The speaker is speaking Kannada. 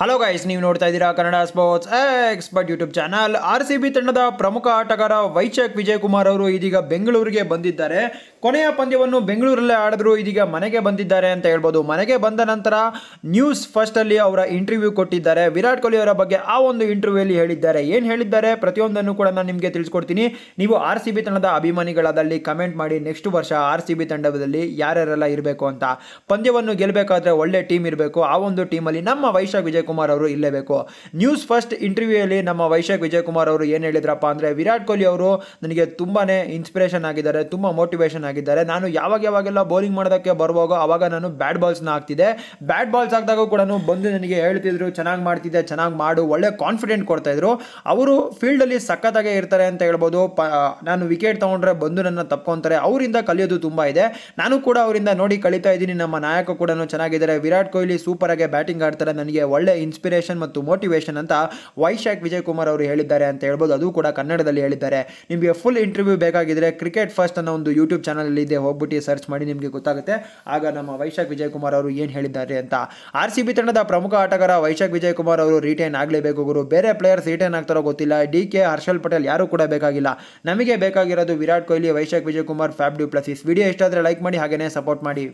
ಹಲೋ ಗೈಸ್ ನೀವು ನೋಡ್ತಾ ಇದ್ದೀರಾ Kannada sports expert YouTube channel R C B ತಂಡದ ಪ್ರಮುಖ ಆಟಗಾರ ವೈಶಾಖ್ ವಿಜಯಕುಮಾರ್ ಅವರು ಇದೀಗ ಬೆಂಗಳೂರಿಗೆ ಬಂದಿದ್ದಾರೆ ಕೊನೆಯ ಪಂದ್ಯವನ್ನು ಬೆಂಗಳೂರಲ್ಲೇ ಆಡಿದ್ರು ಇದೀಗ ಮನೆಗೆ ಬಂದಿದ್ದಾರೆ ಅಂತ ಹೇಳ್ಬೋದು ಮನೆಗೆ ಬಂದ ನಂತರ ನ್ಯೂಸ್ ಅಲ್ಲಿ ಅವರ ಇಂಟರ್ವ್ಯೂ ಕೊಟ್ಟಿದ್ದಾರೆ ವಿರಾಟ್ ಕೊಹ್ಲಿ ಅವರ ಬಗ್ಗೆ ಆ ಒಂದು ಅಲ್ಲಿ ಹೇಳಿದ್ದಾರೆ ಏನು ಹೇಳಿದ್ದಾರೆ ಪ್ರತಿಯೊಂದನ್ನು ಕೂಡ ನಾನು ನಿಮಗೆ ತಿಳಿಸ್ಕೊಡ್ತೀನಿ ನೀವು ಆರ್ ಸಿ ಬಿ ತಂಡದ ಅಭಿಮಾನಿಗಳಾದಲ್ಲಿ ಕಮೆಂಟ್ ಮಾಡಿ ನೆಕ್ಸ್ಟ್ ವರ್ಷ ಆರ್ ಸಿ ಬಿ ತಂಡದಲ್ಲಿ ಯಾರ್ಯಾರೆಲ್ಲ ಇರಬೇಕು ಅಂತ ಪಂದ್ಯವನ್ನು ಗೆಲ್ಲಬೇಕಾದ್ರೆ ಒಳ್ಳೆ ಟೀಮ್ ಇರಬೇಕು ಆ ಒಂದು ಟೀಮಲ್ಲಿ ನಮ್ಮ ವೈಶಾಖ್ ವಿಜಯ್ ವಿಜಯಕುಮಾರ್ ಅವರು ಇಲ್ಲೇಬೇಕು ನ್ಯೂಸ್ ಫಸ್ಟ್ ಇಂಟರ್ವ್ಯೂ ಅಲ್ಲಿ ನಮ್ಮ ವೈಶಾಖ್ ವಿಜಯಕುಮಾರ್ ಅವರು ಏನು ಹೇಳಿದ್ರಪ್ಪ ಅಂದ್ರೆ ವಿರಾಟ್ ಕೊಹ್ಲಿ ಅವರು ನನಗೆ ತುಂಬಾನೇ ಇನ್ಸ್ಪಿರೇಷನ್ ಆಗಿದ್ದಾರೆ ತುಂಬಾ ಮೋಟಿವೇಶನ್ ಆಗಿದ್ದಾರೆ ನಾನು ಯಾವಾಗ ಯಾವಾಗೆಲ್ಲ ಬೌಲಿಂಗ್ ಮಾಡೋದಕ್ಕೆ ಬರುವಾಗ ಅವಾಗ ನಾನು ಬ್ಯಾಟ್ ಬಾಲ್ಸ್ನ ಆಗ್ತಿದೆ ಬ್ಯಾಟ್ ಬಾಲ್ಸ್ ಹಾಕಿದಾಗ ಕೂಡ ಬಂದು ನನಗೆ ಹೇಳ್ತಿದ್ರು ಚೆನ್ನಾಗಿ ಮಾಡ್ತಿದ್ದೆ ಚೆನ್ನಾಗಿ ಮಾಡು ಒಳ್ಳೆ ಕಾನ್ಫಿಡೆಂಟ್ ಇದ್ರು ಅವರು ಫೀಲ್ಡಲ್ಲಿ ಸಖತ್ತಾಗೇ ಇರ್ತಾರೆ ಅಂತ ಹೇಳ್ಬೋದು ಪ ನಾನು ವಿಕೆಟ್ ತೊಗೊಂಡ್ರೆ ಬಂದು ನನ್ನ ತಪ್ಕೊತಾರೆ ಅವರಿಂದ ಕಲಿಯೋದು ತುಂಬಾ ಇದೆ ನಾನು ಕೂಡ ಅವರಿಂದ ನೋಡಿ ಕಲಿತಾ ಇದ್ದೀನಿ ನಮ್ಮ ನಾಯಕ ಕೂಡ ಚೆನ್ನಾಗಿದ್ದಾರೆ ವಿರಾಟ್ ಕೊಹ್ಲಿ ಆಗಿ ಬ್ಯಾಟಿಂಗ್ ಆಡ್ತಾರೆ ನನಗೆ ಒಳ್ಳೆ ಇನ್ಸ್ಪಿರೇಷನ್ ಮತ್ತು ಮೋಟಿವೇಶನ್ ಅಂತ ವೈಶಾಖ್ ವಿಜಯ್ ಕುಮಾರ್ ಅವರು ಹೇಳಿದ್ದಾರೆ ಅಂತ ಹೇಳ್ಬೋದು ಅದು ಕೂಡ ಕನ್ನಡದಲ್ಲಿ ಹೇಳಿದ್ದಾರೆ ನಿಮಗೆ ಫುಲ್ ಇಂಟರ್ವ್ಯೂ ಬೇಕಾಗಿದ್ದರೆ ಕ್ರಿಕೆಟ್ ಫಸ್ಟ್ ಅನ್ನೋ ಒಂದು ಯೂಟ್ಯೂಬ್ ಚಾನಲ್ ಇದೆ ಹೋಗ್ಬಿಟ್ಟು ಸರ್ಚ್ ಮಾಡಿ ನಿಮಗೆ ಗೊತ್ತಾಗುತ್ತೆ ಆಗ ನಮ್ಮ ವೈಶಾಖ್ ವಿಜಯಕುಮಾರ್ ಅವರು ಏನು ಹೇಳಿದ್ದಾರೆ ಅಂತ ಆರ್ ಸಿ ಬಿ ತಂಡದ ಪ್ರಮುಖ ಆಟಗಾರ ವೈಶಾಖ್ ವಿಜಯಕುಮಾರ್ ಅವರು ರಿಟೈನ್ ಆಗಲೇಬೇಕು ಗುರು ಬೇರೆ ಪ್ಲೇಯರ್ಸ್ ರಿಟೈನ್ ಆಗ್ತಾರೋ ಗೊತ್ತಿಲ್ಲ ಡಿ ಕೆ ಹರ್ಷಲ್ ಪಟೇಲ್ ಯಾರೂ ಕೂಡ ಬೇಕಾಗಿಲ್ಲ ನಮಗೆ ಬೇಕಾಗಿರೋದು Virat Kohli Vyshak Vijay Kumar Faf du Plessis video ಇಷ್ಟ ಲೈಕ್ ಮಾಡಿ ಹಾಗೆಯೇ ಸಪೋರ್ಟ್ ಮಾಡಿ